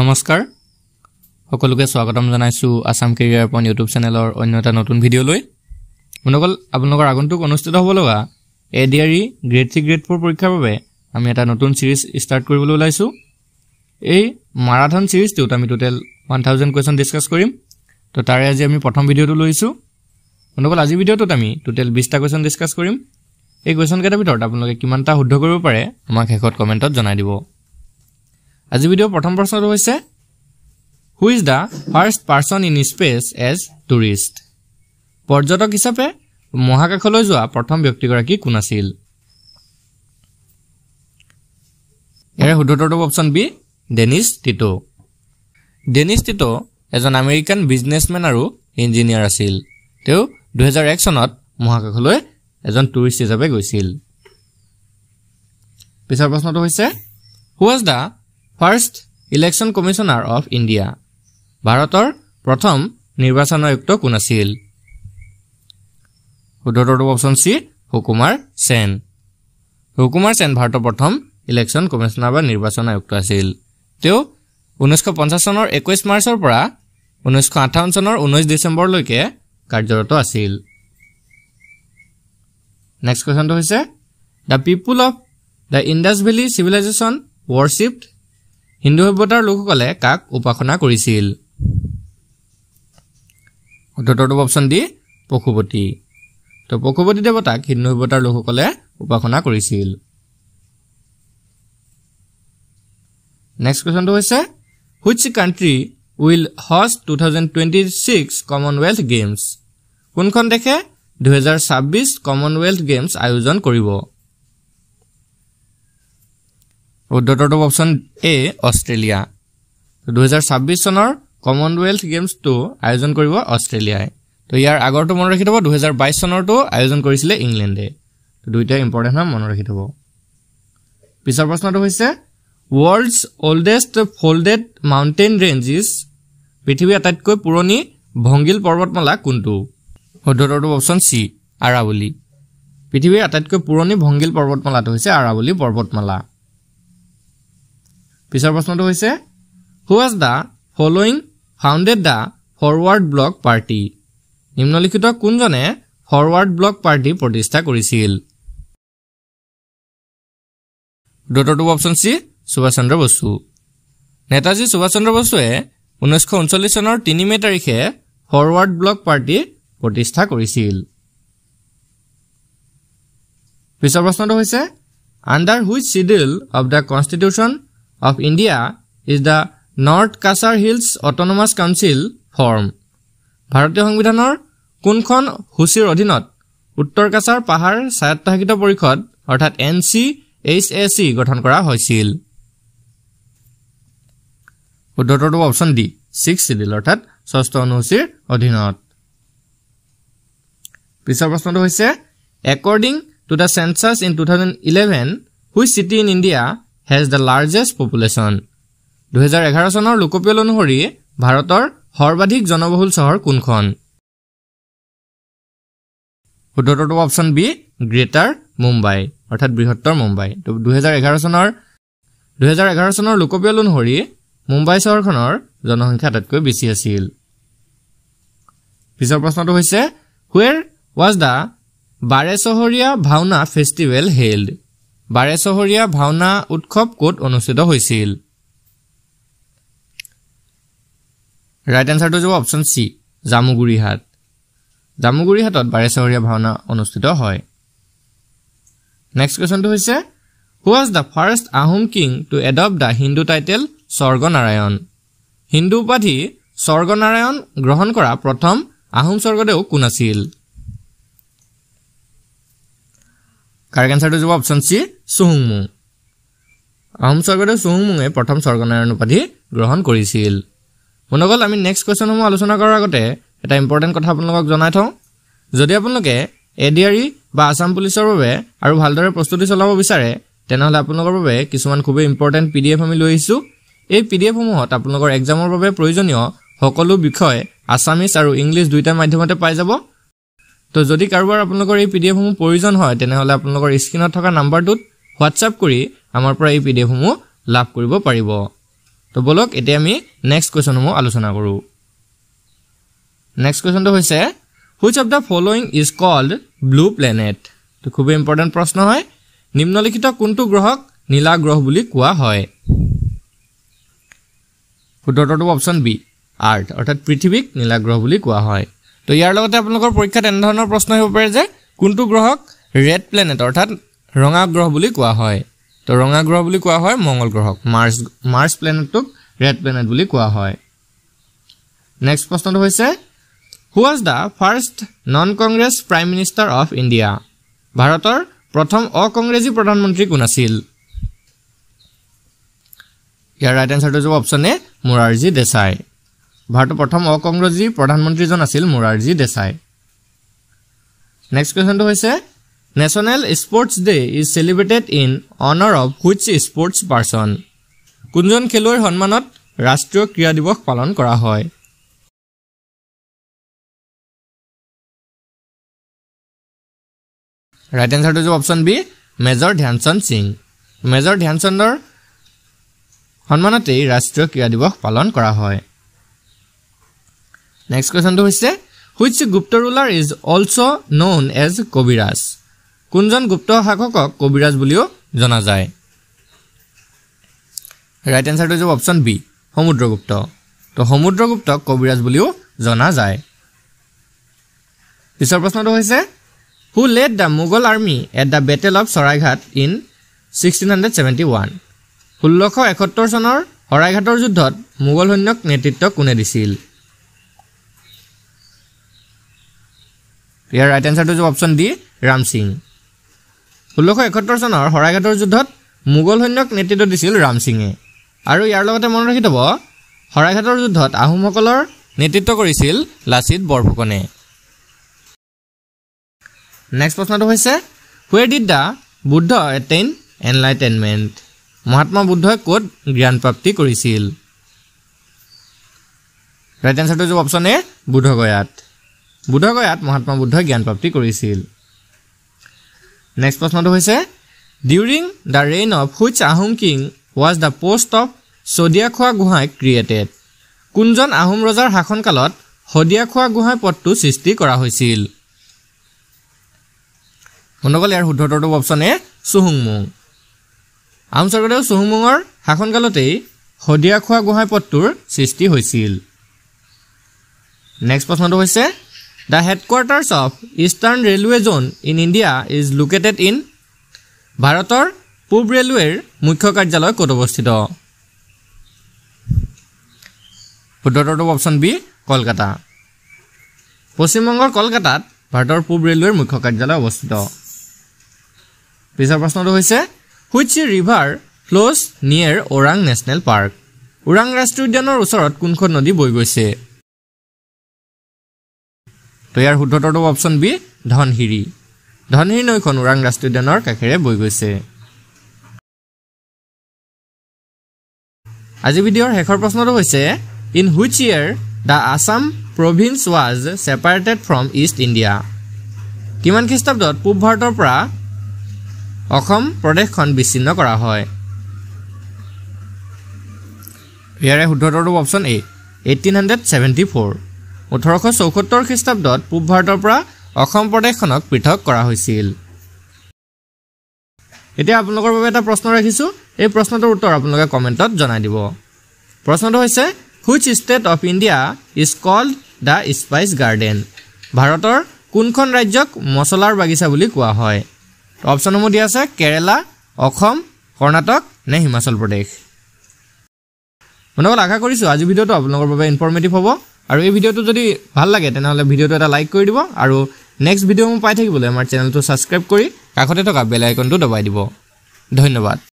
নমস্কাৰ সকলোকে স্বাগতম জনাইছোঁ আছাম কেৰিয়াৰ পইণ্ট ইউটিউব চেনেলৰ অন্য এটা নতুন ভিডিঅ'লৈ মোনসকল আপোনালোকৰ আগন্তুক অনুষ্ঠিত হ'ব লগা A D R E grade three grade four পৰীক্ষাৰ বাবে আমি এটা নতুন ছিৰিজ ষ্টাৰ্ট কৰিবলৈ ওলাইছোঁ এই মাৰাথন ছিৰিজটোত আমি total one thousand question discuss কৰিম তো তাৰে আজি আমি প্ৰথম ভিডিঅ'টো লৈছোঁ মোনসকল আজিৰ ভিডিঅ'টোত আমি টোটেল বিছটা কুৱেশ্যন ডিছকাছ কৰিম এই কুৱেশ্যনকেইটাৰ ভিতৰত আপোনালোকে কিমানটা শুদ্ধ কৰিব পাৰে আমাক শেষত কমেণ্টত জনাই দিব আজি ভিডিঅ'ৰ প্ৰথম প্ৰশ্নটো হৈছে who is the first person in space as tourist পৰ্যটক হিচাপে মহাকাশলৈ যোৱা প্ৰথম ব্যক্তিগৰাকী কোন আছিল ইয়াৰে শুদ্ধোত্তৰটো option B Dennis Tito Dennis Tito এজন আমেৰিকান বিজনেছমেন আৰু ইঞ্জিনিয়াৰ আছিল তেওঁ দুহেজাৰ এক চনত মহাকাশলৈ এজন টুৰিষ্ট হিচাপে গৈছিল পিছৰ প্ৰশ্নটো হৈছে who was the first election commissioner of India ভাৰতৰ প্ৰথম নিৰ্বাচন আয়ুক্ত কোন আছিল অপশ্যন চি সুকুমাৰ সেন সুকুমাৰ সেন ভাৰতৰ প্ৰথম ইলেকশ্যন কমিশ্যনাৰ বা নিৰ্বাচন আয়ুক্ত আছিল তেওঁ ঊনৈছশ পঞ্চাছ চনৰ একৈছ মাৰ্চৰ পৰা ঊনৈছশ আঠাৱন্ন চনৰ ঊনৈছ ডিচেম্বৰলৈকে কাৰ্যৰত আছিল নেক্সট কুৱেশ্যনটো হৈছে the people of the Indus valley civilization worshipped হিন্দু সভ্যতাৰ লোকসকলে কাক উপাসনা কৰিছিল অপশ্যন দি পশুপতি তো পশুপতি দেৱতাক হিন্দু সভ্যতাৰ লোকসকলে উপাসনা কৰিছিল নেক্সট কুৱেশ্যনটো হৈছে which country will host two thousand twenty six Commonwealth Games কোনখন দেশে দুহেজাৰ ছাব্বিছ কমনৱেলথ গেমছ আয়োজন কৰিব উদ্ধতৰটো অপশ্যন এ অষ্ট্ৰেলিয়া দুহেজাৰ ছাব্বিছ চনৰ কমনৱেলথ গেমছটো আয়োজন কৰিব অষ্ট্ৰেলিয়াই তো ইয়াৰ আগৰটো মনত ৰাখি থ'ব দুহেজাৰ বাইছ চনৰটো আয়োজন কৰিছিলে ইংলেণ্ডে দুয়োটাই ইম্পৰ্টেণ্ট নাম মনত ৰাখি থ'ব পিছৰ প্ৰশ্নটো হৈছে world's oldest folded mountain ranges পৃথিৱীৰ আটাইতকৈ পুৰণি ভংগিল পৰ্বতমালা কোনটো উদ্ধতৰটো অপশ্যন চি আৰাৱলী পৃথিৱীৰ আটাইতকৈ পুৰণি ভংগিল পৰ্বতমালাটো হৈছে আৰাৱলী পৰ্বতমালা পিছৰ প্ৰশ্নটো হৈছে who was the following founded the forward bloc party নিম্নলিখিত কোনজনে ফৰৱাৰ্ড ব্লক পাৰ্টি প্ৰতিষ্ঠা কৰিছিল ডটৰটো অপশ্যন চি সুভাষ চন্দ্ৰ বসু নেতাজী সুভাষ চন্দ্ৰ বসুৱে ঊনৈছশ ঊনচল্লিছ চনৰ তিনি মে তাৰিখে ফৰৱাৰ্ড ব্লক পাৰ্টি প্ৰতিষ্ঠা কৰিছিল পিছৰ প্ৰশ্নটো হৈছে under which schedule of the constitution of India is the north Cachar hills autonomous council form ভাৰতীয় সংবিধানৰ কোনখন সূচীৰ অধীনত উত্তৰ কাছাৰ পাহাৰ স্বায়ত্তশাসিত পৰিষদ অৰ্থাৎ N C H A C গঠন কৰা হৈছিল উত্তৰটো অপশ্যন ডি ছিক্স চিডিল অৰ্থাৎ ষষ্ঠ অনুসূচীৰ অধীনত পিছৰ প্ৰশ্নটো হৈছে according to the census in two thousand eleven which city in India has the largest population দুহেজাৰ এঘাৰ চনৰ লোকপিয়ল অনুসৰি ভাৰতৰ সৰ্বাধিক জনবহুল চহৰ কোনখন সোধৰটো অপশ্যন বি গ্ৰেটাৰ মুম্বাই অৰ্থাৎ বৃহত্তৰ মুম্বাই তো দুহেজাৰ এঘাৰ চনৰ দুহেজাৰ এঘাৰ চনৰ লোকপিয়ল অনুসৰি মুম্বাই চহৰখনৰ জনসংখ্যা আটাইতকৈ বেছি আছিল পিছৰ প্ৰশ্নটো হৈছে হুৱেৰ ৱাজ দ্য চহৰীয়া ভাওনা ফেষ্টিভেল হেল্ড বাৰেচহৰীয়া ভাওনা উৎসৱ ক'ত অনুষ্ঠিত হৈছিল ৰাইট এনচাৰটো যাব অপশ্যন চি জামুগুৰিহাট জামুগুৰিহাটত বাৰেচহৰীয়া ভাওনা অনুষ্ঠিত হয় নেক্সট কুৱেশ্যনটো হৈছে who was the first Ahom king to adopt the Hindu title Swarganarayan হিন্দু উপাধি স্বৰ্গনাৰায়ণ গ্ৰহণ কৰা প্ৰথম আহোম স্বৰ্গদেউ কোন আছিল কাৰেক্ট এনচাৰটো যাব অপশ্যন চি চুহুংমুং আহোম স্বৰ্গতে চুহুংমুঙে প্ৰথম স্বৰ্গনাৰায়ণ উপাধি গ্ৰহণ কৰিছিল গ'ল আমি নেক্সট কুৱেশ্যনসমূহ আলোচনা কৰাৰ আগতে এটা ইম্পৰ্টেণ্ট কথা আপোনালোকক জনাই থওঁ যদি আপোনালোকে এ ডি আৰ ই বা আছাম পুলিচৰ বাবে আৰু ভালদৰে প্ৰস্তুতি চলাব বিচাৰে তেনেহ'লে আপোনালোকৰ বাবে কিছুমান খুবেই ইম্পৰ্টেণ্ট পি ডি এফ আমি লৈ আহিছোঁ এই পি ডি এফসমূহত আপোনালোকৰ এক্সামৰ বাবে প্ৰয়োজনীয় সকলো বিষয় আছামিজ আৰু ইংলিছ দুয়োটা মাধ্যমতে পাই যাব তো যদি কাৰোবাৰ আপোনালোকৰ এই পি ডি এফসমূহ প্ৰয়োজন হয় তেনেহ'লে আপোনালোকৰ স্ক্ৰীণত থকা নাম্বাৰটোত হোৱাটছআপ কৰি আমাৰ পৰা এই পি ডি এফসমূহ লাভ কৰিব পাৰিব তো বলক এতিয়া আমি নেক্সট কুৱেশ্যনসমূহ আলোচনা কৰোঁ নেক্সট কুৱেশ্যনটো হৈছে which of the following is called blue planet তো খুবেই ইম্পৰ্টেণ্ট প্ৰশ্ন হয় নিম্নলিখিত কোনটো গ্ৰহক নীলা গ্ৰহ বুলি কোৱা হয় সোতৰটো অপশ্যন বি আৰ্থ অৰ্থাৎ পৃথিৱীক নীলা গ্ৰহ বুলি কোৱা হয় তো ইয়াৰ লগতে আপোনালোকৰ পৰীক্ষাত এনেধৰণৰ প্ৰশ্ন আহিব পাৰে যে কোনটো গ্ৰহক ৰেড প্লেনেট অৰ্থাৎ ৰঙা গ্ৰহ বুলি কোৱা হয় তো ৰঙা গ্ৰহ বুলি কোৱা হয় মংগল গ্ৰহক মাৰ্চ মাৰ্চ প্লেনেটটোক ৰেড প্লেনেট বুলি কোৱা হয় নেক্সট প্ৰশ্নটো হৈছে who was the first non Congress prime minister of India ভাৰতৰ প্ৰথম অকংগ্ৰেজী প্ৰধানমন্ত্ৰী কোন আছিল ইয়াৰ ৰাইট এনচাৰটো হ'ব অপশ্যন এ মোৰাৰ্জী দেশাই ভাৰতৰ প্ৰথম অকংগ্ৰেছী প্ৰধানমন্ত্ৰীজন আছিল মোৰাৰ্জী দেশাই নেক্সট কুৱেশ্যনটো হৈছে national sports day is celebrated in honour of which sports person কোনজন খেলুৱৈৰ সন্মানত ৰাষ্ট্ৰীয় ক্ৰীড়া দিৱস পালন কৰা হয় ৰাইট এনচাৰটো যাব option B major Dhyan Chand Singh major ধ্যানচন্দৰ সন্মানতেই ৰাষ্ট্ৰীয় ক্ৰীড়া দিৱস পালন কৰা হয় নেক্সট কুৱেশ্যনটো হৈছে which Gupta ruler is also' known as Kaviraj কোনজন গুপ্ত শাসকক কবিৰাজ বুলিও জনা যায় ৰাইট এনচাৰটো হৈছে অপশ্যন বি সমুদ্ৰগুপ্ত ত' সমুদ্ৰগুপ্তক কবিৰাজ বুলিও জনা যায় পিছৰ প্ৰশ্নটো হৈছে who led the Mughal army at the battle of Saraighat in sixteen hundred seventy one ষোল্লশ এসত্তৰ চনৰ শৰাইঘাটৰ যুদ্ধত মোগল সৈন্যক নেতৃত্ব কোনে দিছিল ইয়াৰ ৰাইট এনচাৰটো হৈছে অপশ্যন ডি ৰাম সিং ষোল্লশ এসত্তৰ চনৰ শৰাইঘাটৰ যুদ্ধত মোগল সৈন্যক নেতৃত্ব দিছিল ৰাম সিঙে আৰু ইয়াৰ লগতে মনত ৰাখি থ'ব শৰাইঘাটৰ যুদ্ধত আহোমসকলৰ নেতৃত্ব কৰিছিল লাচিত বৰফুকনে নেক্সট প্ৰশ্নটো হৈছে where did the Buddha attain enlightenment Mahatma বুদ্ধই ক'ত জ্ঞান প্ৰাপ্তি কৰিছিল ৰাইট এনচাৰটো হৈছে অপশ্যন এ বুদ্ধগয়াত বোধগয়াত মহাত্মা বুদ্ধই জ্ঞান প্ৰাপ্তি কৰিছিল নেক্সট প্ৰশ্নটো হৈছে during the reign of which Ahom king was the post of Sadiyakhowa Gohain created কোনজন আহোম ৰজাৰ শাসনকালত শদিয়াখোৱা গোহাঁই পদটো সৃষ্টি কৰা হৈছিল মন গ'ল ইয়াৰ শুদ্ধ অপশ্যন এ চুহুংমুং আহোম স্বৰ্গদেউ চুহুংমুঙৰ শাসনকালতেই খোৱা গোহাঁই পদটোৰ সৃষ্টি হৈছিল নেক্সট প্ৰশ্নটো হৈছে the headquarters of eastern railway zone in India is located in ভাৰতৰ পূব ৰেলৱেৰ মুখ্য কাৰ্যালয় ক'ত অৱস্থিত শুদ্ধটো অপশ্যন বি কলকাতা পশ্চিমবংগৰ কলকাতাত ভাৰতৰ পূব ৰেলৱেৰ মুখ্য কাৰ্যালয় অৱস্থিত পিছৰ প্ৰশ্নটো হৈছে which river flows near Orang national park Orang ৰাষ্ট্ৰীয় উদ্যানৰ ওচৰত কোনখন নদী বৈ গৈছে তো ইয়াৰ শুদ্ধতৰটো অপশ্যন বি ধনশিৰি ধনশিৰি নৈখন ওৰাং ৰাষ্ট্ৰীয় উদ্যানৰ কাষেৰে বৈ গৈছে আজি ভিডিঅ'ৰ শেষৰ প্ৰশ্নটো হৈছে in which year the Assam province was separated from east India কিমান খ্ৰীষ্টাব্দত পূব ভাৰতৰ পৰা অসম প্ৰদেশখন বিচ্ছিন্ন কৰা হয় ইয়াৰে শুদ্ধতৰটো option A eighteen hundred seventy four ওঠৰশ চৌসত্তৰ খ্ৰীষ্টাব্দত পূব ভাৰতৰ পৰা অসম প্ৰদেশখনক পৃথক কৰা হৈছিল এতিয়া আপোনালোকৰ বাবে এটা প্ৰশ্ন ৰাখিছোঁ এই প্ৰশ্নটোৰ উত্তৰ আপোনালোকে কমেণ্টত জনাই দিব প্ৰশ্নটো হৈছে which state of India is called the spice garden ভাৰতৰ কোনখন ৰাজ্যক মছলাৰ বাগিচা বুলি কোৱা হয় অপশ্যনসমূহ দিয়া আছে কেৰেলা অসম কৰ্ণাটক নে হিমাচল প্ৰদেশ আপোনালোকক আশা কৰিছোঁ আজিৰ ভিডিঅ'টো আপোনালোকৰ বাবে ইনফৰ্মেটিভ হ'ব আৰু এই ভিডিঅ'টো যদি ভাল লাগে তেনেহ'লে ভিডিঅ'টো এটা লাইক কৰি দিব আৰু নেক্সট ভিডিঅ' মোৰ পাই থাকিবলৈ আমাৰ চেনেলটো ছাবস্ক্ৰাইব কৰি কাষতে থকা বেলাইকনটো দবাই দিব ধন্যবাদ